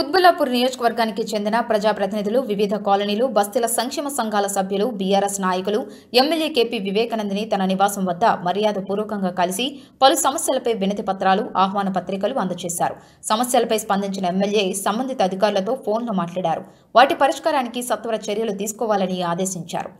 కుత్బుల్లాపూర్ నియోజకవర్గానికి చెందిన ప్రజాప్రతినిధులు వివిధ కాలనీలు బస్తీల సంక్షేమ సంఘాల సభ్యులు బీఆర్ఎస్ నాయకులు ఎమ్మెల్యే కేపీ వివేకానందిని తన నివాసం వద్ద మర్యాదపూర్వకంగా కలిసి పలు సమస్యలపై వినతి పత్రాలు ఆహ్వాన పత్రికలు అందజేశారు సమస్యలపై స్పందించిన ఎమ్మెల్యే సంబంధిత అధికారులతో ఫోన్లో మాట్లాడారు వాటి పరిష్కారానికి సత్వర చర్యలు తీసుకోవాలని ఆదేశించారు